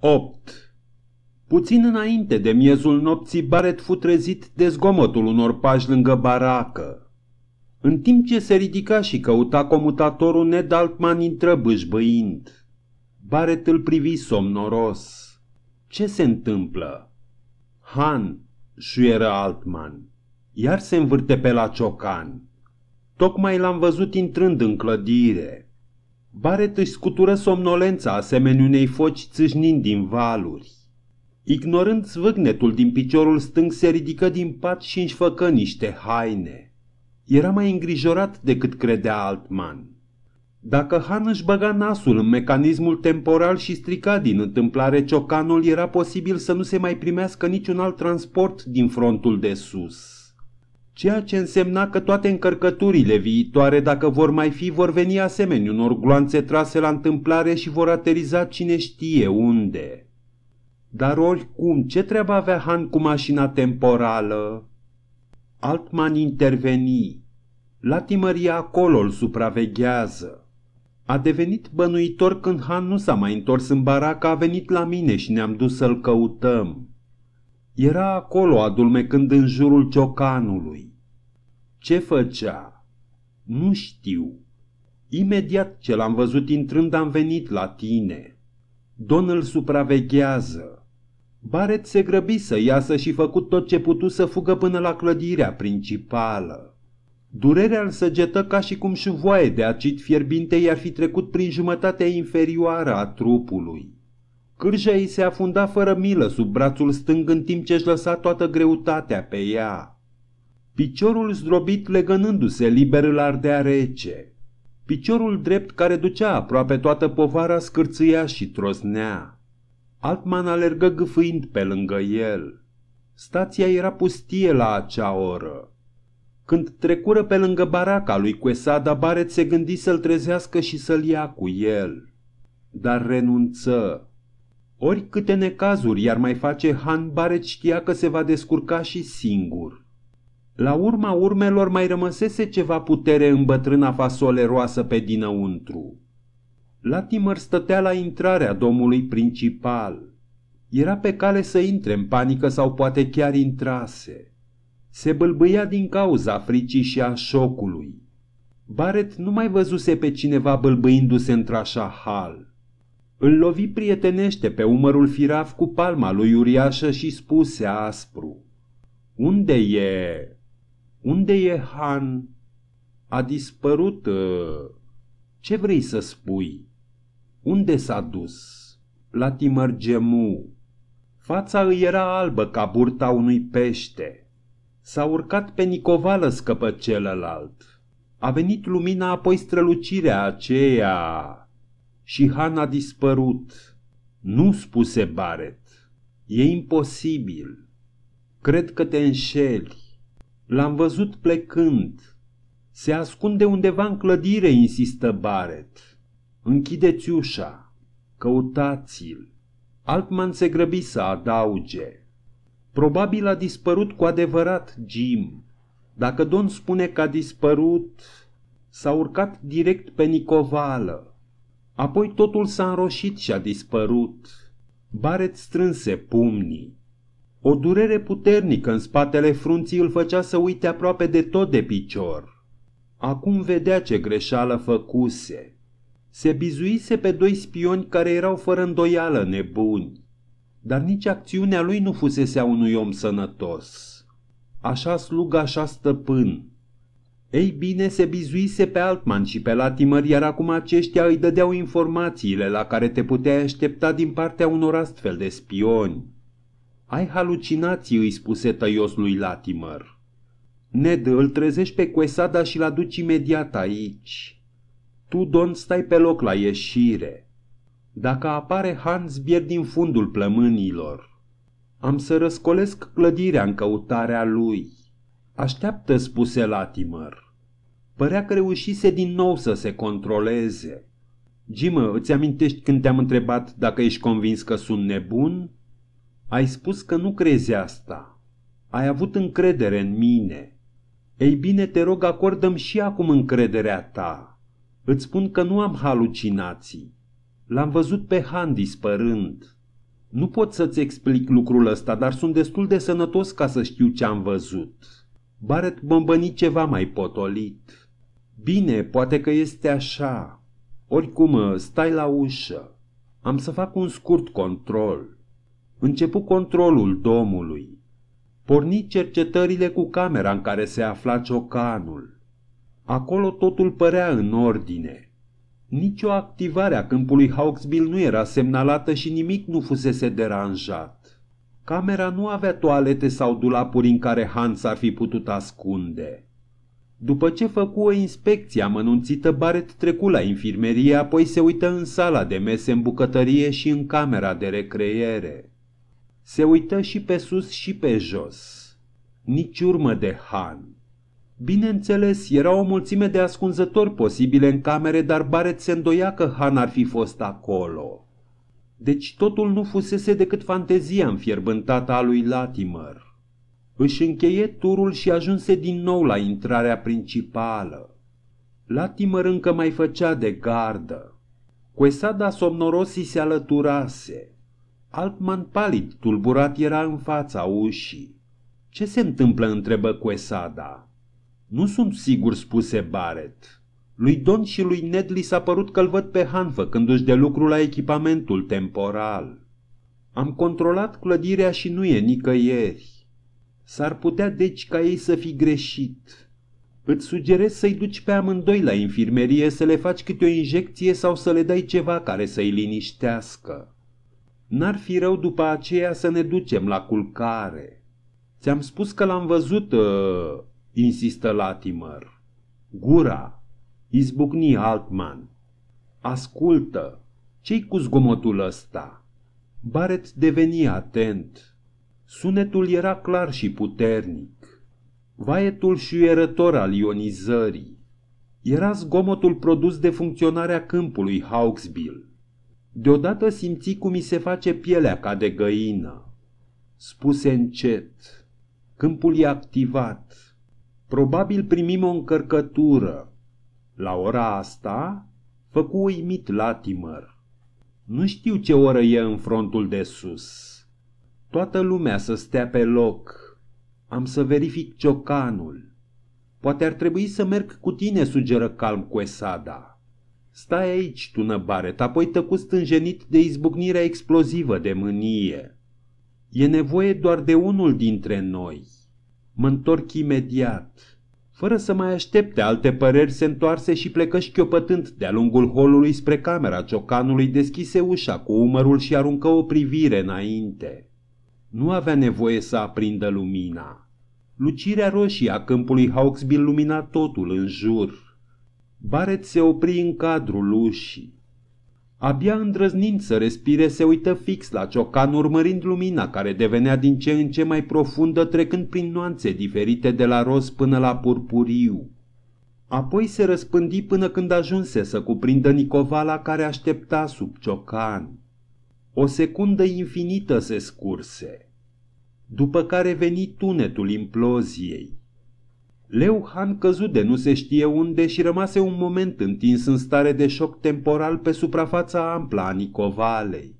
8. Puțin înainte de miezul nopții, Baret fu trezit de zgomotul unor pași lângă baracă. În timp ce se ridica și căuta comutatorul, Ned Altman intră bâșbâind. Baret îl privi somnoros. Ce se întâmplă? Han, șuieră Altman. Iar se învârte pe la ciocan. Tocmai l-am văzut intrând în clădire. Baret își scutură somnolența asemenea unei foci țâșnind din valuri. Ignorând zvâgnetul din piciorul stâng, se ridică din pat și își făcă niște haine. Era mai îngrijorat decât credea Altman. Dacă Han își băga nasul în mecanismul temporal și strica din întâmplare ciocanul, era posibil să nu se mai primească niciun alt transport din frontul de sus ceea ce însemna că toate încărcăturile viitoare, dacă vor mai fi, vor veni asemenea unor gloanțe trase la întâmplare și vor ateriza cine știe unde. Dar oricum, ce treabă avea Han cu mașina temporală? Altman interveni. Latimăria acolo îl supraveghează. A devenit bănuitor când Han nu s-a mai întors în baracă, a venit la mine și ne-am dus să-l căutăm. Era acolo, adulmecând în jurul ciocanului. Ce făcea? Nu știu. Imediat ce l-am văzut intrând, am venit la tine. Don îl supraveghează. Baret se grăbi să iasă și făcut tot ce putu să fugă până la clădirea principală. Durerea îl săgetă ca și cum șuvoaie de acid fierbinte i-ar fi trecut prin jumătatea inferioară a trupului. Cârja ei se afunda fără milă sub brațul stâng în timp ce își lăsa toată greutatea pe ea. Piciorul zdrobit legănându-se liber îl ardea rece. Piciorul drept care ducea aproape toată povara scârțâia și trosnea. Altman alergă gâfâind pe lângă el. Stația era pustie la acea oră. Când trecură pe lângă baraca lui Cuesada, Baret se gândi să-l trezească și să-l ia cu el. Dar renunță. Ori câte necazuri iar mai face Han Baret știa că se va descurca și singur. La urma urmelor mai rămăsese ceva putere în bătrâna roasă pe dinăuntru. Latimer stătea la intrarea domului principal. Era pe cale să intre în panică sau poate chiar intrase. Se bâlbâia din cauza fricii și a șocului. Baret nu mai văzuse pe cineva bâlbâindu-se într-așa hal. Îl lovi prietenește pe umărul firav cu palma lui uriașă și spuse aspru. Unde e? Unde e Han? A dispărut. Ă, ce vrei să spui? Unde s-a dus? La Timărgemu. Fața îi era albă ca burta unui pește. S-a urcat pe nicovală scăpă celălalt. A venit lumina, apoi strălucirea aceea și Han a dispărut. Nu spuse Baret. E imposibil. Cred că te înșeli. L-am văzut plecând. Se ascunde undeva în clădire, insistă Baret. Închideți ușa. Căutați-l. Altman se grăbi să adauge. Probabil a dispărut cu adevărat Jim. Dacă Don spune că a dispărut, s-a urcat direct pe Nicovală. Apoi totul s-a înroșit și a dispărut. Baret strânse pumnii. O durere puternică în spatele frunții îl făcea să uite aproape de tot de picior. Acum vedea ce greșeală făcuse. Se bizuise pe doi spioni care erau fără îndoială nebuni, dar nici acțiunea lui nu fusese a unui om sănătos. Așa sluga, așa stăpân, ei bine, se bizuise pe Altman și pe Latimer, iar acum aceștia îi dădeau informațiile la care te puteai aștepta din partea unor astfel de spioni. Ai halucinații, îi spuse tăios lui Latimer. Ned, îl trezești pe Quesada și-l aduci imediat aici. Tu, Don, stai pe loc la ieșire. Dacă apare Hans, bier din fundul plămânilor. Am să răscolesc clădirea în căutarea lui. Așteaptă, spuse Latimer. Părea că reușise din nou să se controleze. Jimă, îți amintești când te-am întrebat dacă ești convins că sunt nebun? Ai spus că nu crezi asta. Ai avut încredere în mine. Ei bine, te rog, acordăm și acum încrederea ta. Îți spun că nu am halucinații. L-am văzut pe Han dispărând. Nu pot să-ți explic lucrul ăsta, dar sunt destul de sănătos ca să știu ce am văzut. Barret bombăni ceva mai potolit. Bine, poate că este așa. Oricum, ă, stai la ușă. Am să fac un scurt control. Începu controlul domului. Porni cercetările cu camera în care se afla ciocanul. Acolo totul părea în ordine. Nici o activare a câmpului Hawksbill nu era semnalată și nimic nu fusese deranjat. Camera nu avea toalete sau dulapuri în care Hans ar fi putut ascunde. După ce făcu o inspecție amănunțită, Baret trecu la infirmerie, apoi se uită în sala de mese, în bucătărie și în camera de recreere. Se uită și pe sus și pe jos. Nici urmă de Han. Bineînțeles, era o mulțime de ascunzători posibile în camere, dar Baret se îndoia că Han ar fi fost acolo. Deci totul nu fusese decât fantezia înfierbântată a lui Latimer. Își încheie turul și ajunse din nou la intrarea principală. Latimer încă mai făcea de gardă. Coesada somnorosii se alăturase. Altman palid, tulburat, era în fața ușii. Ce se întâmplă?" întrebă Coesada. Nu sunt sigur," spuse Barrett. Lui Don și lui Ned li s-a părut că-l văd pe Han făcându-și de lucru la echipamentul temporal. Am controlat clădirea și nu e nicăieri. S-ar putea deci ca ei să fi greșit. Îți sugerez să-i duci pe amândoi la infirmerie să le faci câte o injecție sau să le dai ceva care să-i liniștească. N-ar fi rău după aceea să ne ducem la culcare. Ți-am spus că l-am văzut, uh, insistă Latimer. Gura, Izbucni Altman. Ascultă! Ce-i cu zgomotul ăsta? Baret deveni atent. Sunetul era clar și puternic. Vaetul șuierător al ionizării. Era zgomotul produs de funcționarea câmpului Hawksbill. Deodată simți cum mi se face pielea ca de găină. Spuse încet. Câmpul e activat. Probabil primim o încărcătură. La ora asta făcu uimit Latimer. Nu știu ce oră e în frontul de sus. Toată lumea să stea pe loc. Am să verific ciocanul. Poate ar trebui să merg cu tine, sugeră calm cu Esada. Stai aici, tună Baret, apoi tăcut stânjenit de izbucnirea explozivă de mânie. E nevoie doar de unul dintre noi. Mă întorc imediat. Fără să mai aștepte alte păreri, se întoarse și plecă șchiopătând de-a lungul holului spre camera ciocanului, deschise ușa cu umărul și aruncă o privire înainte. Nu avea nevoie să aprindă lumina. Lucirea roșie a câmpului Hawksbill lumina totul în jur. Baret se opri în cadrul ușii. Abia îndrăznind să respire, se uită fix la ciocan, urmărind lumina care devenea din ce în ce mai profundă, trecând prin nuanțe diferite de la roz până la purpuriu. Apoi se răspândi până când ajunse să cuprindă Nicovala care aștepta sub ciocan. O secundă infinită se scurse, după care veni tunetul imploziei. Leu Han căzut de nu se știe unde și rămase un moment întins în stare de șoc temporal pe suprafața amplă a Nicovalei.